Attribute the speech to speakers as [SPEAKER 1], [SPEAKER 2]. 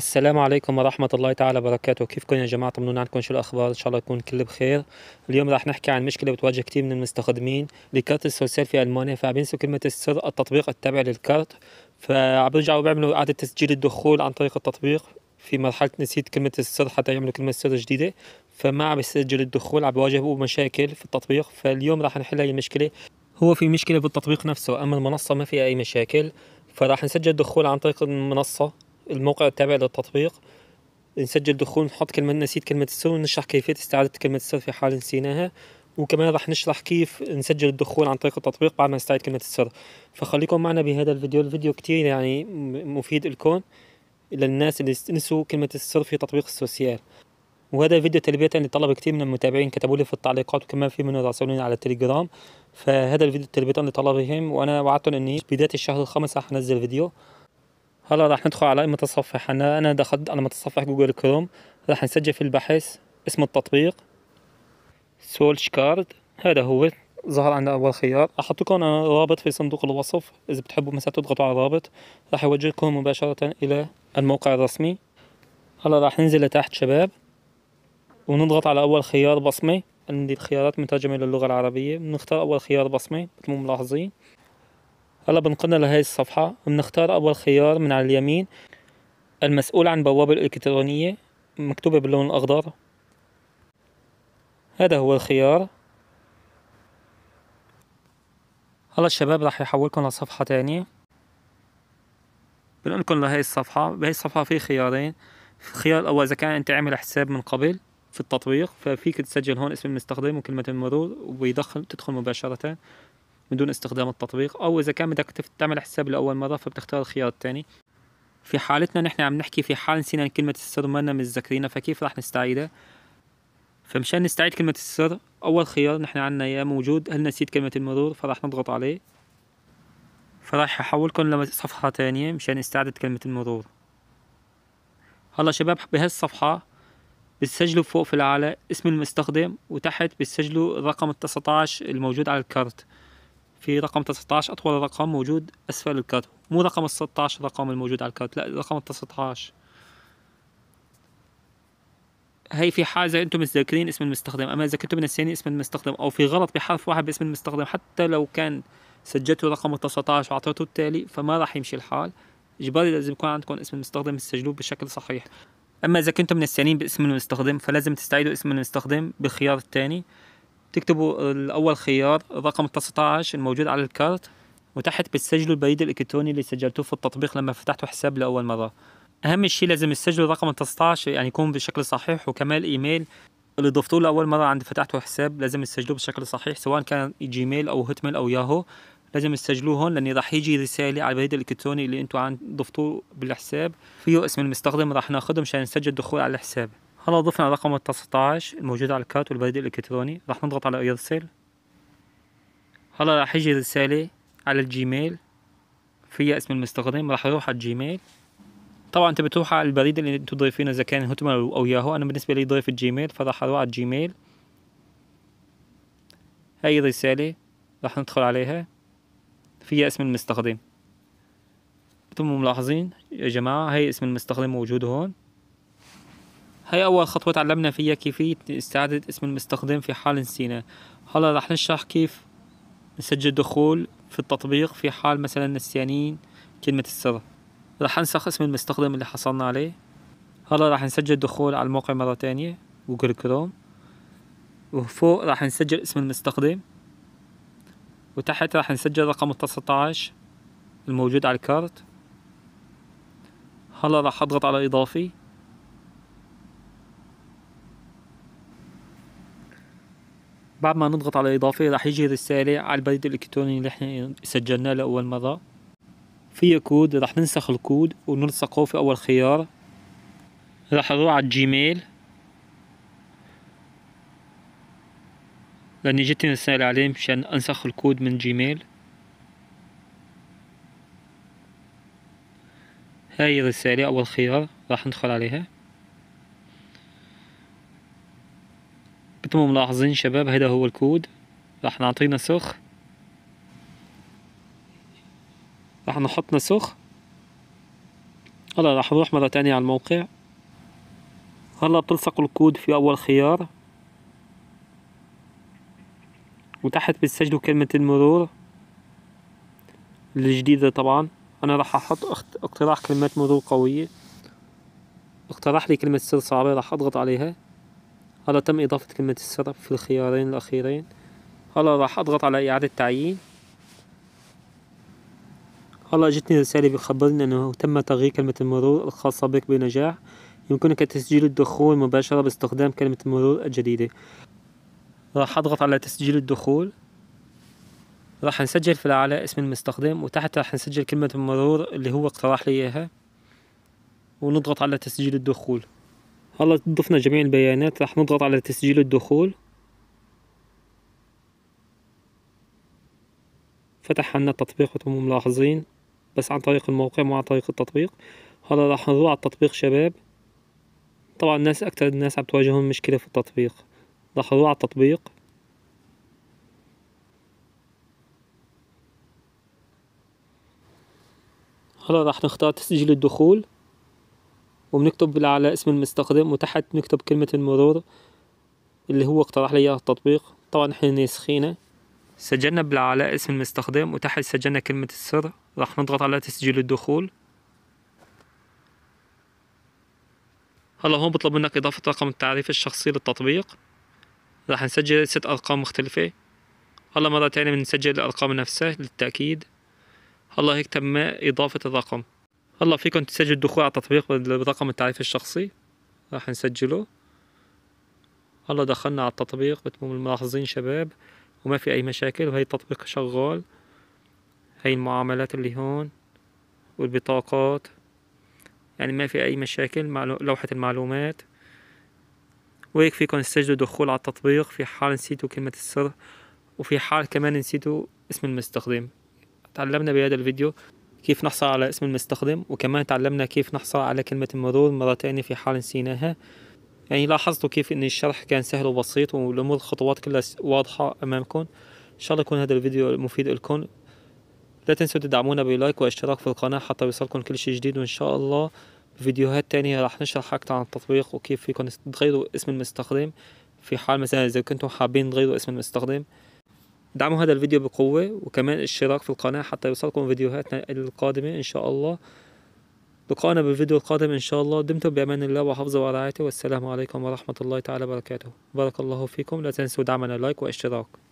[SPEAKER 1] السلام عليكم ورحمة الله تعالى وبركاته كيفكم يا جماعة طمنونا عنكم شو الأخبار إن شاء الله يكون كل بخير اليوم رح نحكي عن مشكلة بتواجه كثير من المستخدمين لكارت السوشيال في ألمانيا فبينسوا كلمة السر التطبيق التابع للكارت فبرجعوا بيعملوا إعادة تسجيل الدخول عن طريق التطبيق في مرحلة نسيت كلمة السر حتى يعملوا كلمة سر جديدة فما عم يسجل الدخول عم بيواجهوا مشاكل في التطبيق فاليوم رح نحل هاي المشكلة هو في مشكلة بالتطبيق نفسه أما المنصة ما فيها أي مشاكل فراح نسجل الدخول عن طريق المنصة الموقع التابع للتطبيق نسجل دخول نحط كلمة نسيت كلمة السر ونشرح كيفية استعادة كلمة السر في حال نسيناها وكمان راح نشرح كيف نسجل الدخول عن طريق التطبيق بعد ما نستعيد كلمة السر فخليكم معنا بهذا الفيديو الفيديو كتير يعني مفيد لكم للناس اللي نسوا كلمة السر في تطبيق السوسيال وهذا الفيديو تلبية لطلب كتير من المتابعين كتبوا لي في التعليقات وكمان في منهم راسلوني على التليجرام فهذا الفيديو تلبية لطلبهم وانا وعدتهم اني بداية الشهر الخامس راح انزل فيديو هلا راح ندخل على اي متصفح انا انا دخلت على متصفح جوجل كروم راح نسجل في البحث اسم التطبيق سولش كارد هذا هو ظهر عندنا اول خيار احط لكم رابط في صندوق الوصف اذا بتحبوا مثلا تضغطوا على الرابط راح يوجهكم مباشره الى الموقع الرسمي هلا راح ننزل لتحت شباب ونضغط على اول خيار بصمه عندي الخيارات مترجمه للغه العربيه بنختار اول خيار بصمه مثل ما ملاحظين هلا بنقلنا لهي الصفحة بنختار أول خيار من على اليمين المسؤول عن بوابة الإلكترونية مكتوبة باللون الأخضر هذا هو الخيار هلا الشباب راح يحولكم لصفحة تانية بنقلكم لهي الصفحة بهي الصفحة في خيارين الخيار الأول إذا كان أنت عامل حساب من قبل في التطبيق ففيك تسجل هون اسم المستخدم وكلمة المرور ويدخل تدخل مباشرة من دون استخدام التطبيق او اذا كان بدك تعمل حساب لاول مره فبتختار الخيار الثاني في حالتنا نحن عم نحكي في حال نسينا كلمة السر ما متذكرينها فكيف راح نستعيدها فمشان نستعيد كلمة السر أول خيار نحن عنا إياه موجود هل نسيت كلمة المرور فراح نضغط عليه فراح أحولكم لصفحة تانية مشان استعادة كلمة المرور هلا شباب بهالصفحة بتسجلوا فوق في الأعلى اسم المستخدم وتحت بتسجلوا رقم التسعتاش الموجود على الكارت في رقم 19 أطول رقم موجود أسفل الكات مو رقم 16 رقم الموجود على الكات لا رقم 19 هي في حال إذا أنتم متذكرين اسم المستخدم أما إذا كنتم نسيانين اسم المستخدم أو في غلط بحرف واحد باسم المستخدم حتى لو كان سجلتوا رقم 19 وأعطيته التالي فما راح يمشي الحال إجباري لازم يكون عندكم اسم المستخدم تسجلوه بشكل صحيح أما إذا كنتم نسيانين باسم المستخدم فلازم تستعيدوا اسم المستخدم بالخيار الثاني تكتبوا الأول خيار الرقم 19 الموجود على الكارت وتحت بتسجلوا البريد الإلكتروني اللي سجلتوه في التطبيق لما فتحتوا حساب لأول مرة أهم شيء لازم تسجلوا الرقم 19 يعني يكون بشكل صحيح وكمان الإيميل اللي ضفتوه لأول مرة عند فتحتوا حساب لازم تسجلوه بشكل صحيح سواء كان جيميل أو هوتميل أو ياهو لازم تسجلوه هون لاني راح يجي رسالة على البريد الإلكتروني اللي انتم عند ضفتوه بالحساب فيه اسم المستخدم راح ناخده مشان نسجل دخول على الحساب هلا ضفنا رقم 19 الموجود على الكات والبريد الإلكتروني راح نضغط على يرسل هلا راح يجي رسالة على الجيميل فيها اسم المستخدم راح أروح على الجيميل طبعا انت بتروح على البريد اللي انتم ضيفينه اذا كان هوتميل او ياهو انا بالنسبه لي ضيف الجيميل فراح اروح على الجيميل هاي الرساله راح ندخل عليها فيها اسم المستخدم مثل ما ملاحظين يا جماعه هاي اسم المستخدم موجود هون هاي أول خطوة تعلمنا فيها كيفية استعادة اسم المستخدم في حال نسيناه هلا رح نشرح كيف نسجل دخول في التطبيق في حال مثلا نسيانين كلمة السر رح أنسخ اسم المستخدم اللي حصلنا عليه هلا راح نسجل دخول على الموقع مرة تانية جوجل كروم وفوق راح نسجل اسم المستخدم وتحت راح نسجل رقم التسعتاعش الموجود على الكارت هلا راح اضغط على اضافي بعد ما نضغط على الإضافة راح يجي رسالة على البريد الإلكتروني اللي احنا سجلناه لأول مرة في كود راح ننسخ الكود ونلصقه في أول خيار راح نروح على الجيميل لاني جتني رسالة عليه مشان أنسخ الكود من جيميل هاي الرسالة أول خيار راح ندخل عليها مثل ملاحظين شباب هيدا هو الكود راح نعطيه نسخ راح نحط نسخ هلا راح نروح مرة تانية على الموقع هلا بتلصق الكود في أول خيار وتحت بتسجلوا كلمة المرور الجديدة طبعا أنا راح أحط اقتراح كلمات مرور قوية اقترح لي كلمة سر صعبة راح أضغط عليها هلا تم إضافة كلمة السر في الخيارين الأخيرين هلا راح أضغط على إعادة تعيين هلا جتني رسالة بخبرني أنه تم تغيير كلمة المرور الخاصة بك بنجاح يمكنك تسجيل الدخول مباشرة باستخدام كلمة المرور الجديدة راح أضغط على تسجيل الدخول راح نسجل في الأعلى اسم المستخدم وتحت راح نسجل كلمة المرور اللي هو اقترح لي إياها ونضغط على تسجيل الدخول هلا ضفنا جميع البيانات راح نضغط على تسجيل الدخول فتح عنا التطبيق وانتم ملاحظين بس عن طريق الموقع مو عن طريق التطبيق هلا راح نروح على التطبيق شباب طبعا الناس اكتر الناس عم تواجههم مشكلة في التطبيق راح نروح على التطبيق هلا راح نختار تسجيل الدخول وبنكتب على اسم المستخدم وتحت نكتب كلمة المرور اللي هو اقترح لي التطبيق طبعا احنا ناسخينه سجلنا على اسم المستخدم وتحت سجلنا كلمة السر راح نضغط على تسجيل الدخول هلا هون بطلب منك إضافة رقم التعريف الشخصي للتطبيق راح نسجل ست أرقام مختلفة هلا مرة تانية بنسجل الأرقام نفسها للتأكيد هلا هيك تم إضافة الرقم والله فيكم تسجلوا الدخول على التطبيق برقم التعريف الشخصي راح نسجله والله دخلنا على التطبيق بتكونوا ملاحظين شباب وما في اي مشاكل وهي التطبيق شغال هاي المعاملات اللي هون والبطاقات يعني ما في اي مشاكل مع لوحة المعلومات وهيك فيكم تسجلوا دخول على التطبيق في حال نسيتوا كلمة السر وفي حال كمان نسيتوا اسم المستخدم تعلمنا بهذا الفيديو كيف نحصل على اسم المستخدم وكمان تعلمنا كيف نحصل على كلمة المرور مرة تانية في حال نسيناها يعني لاحظتوا كيف ان الشرح كان سهل وبسيط والامور الخطوات كلها واضحة امامكم ان شاء الله يكون هذا الفيديو مفيد لكم لا تنسوا تدعمونا بلايك واشتراك في القناة حتى يوصلكم كل شيء جديد وان شاء الله فيديوهات تانية راح نشرح أكتر عن التطبيق وكيف فيكم تغيروا اسم المستخدم في حال مثلا إذا كنتم حابين تغيروا اسم المستخدم دعموا هذا الفيديو بقوة وكمان اشتراك في القناة حتى يوصلكم فيديوهاتنا القادمة إن شاء الله لقاءنا بالفيديو القادم إن شاء الله دمتم بأمان الله وحفظه ورعايته والسلام عليكم ورحمة الله تعالى وبركاته بارك الله فيكم لا تنسوا دعمنا لايك واشتراك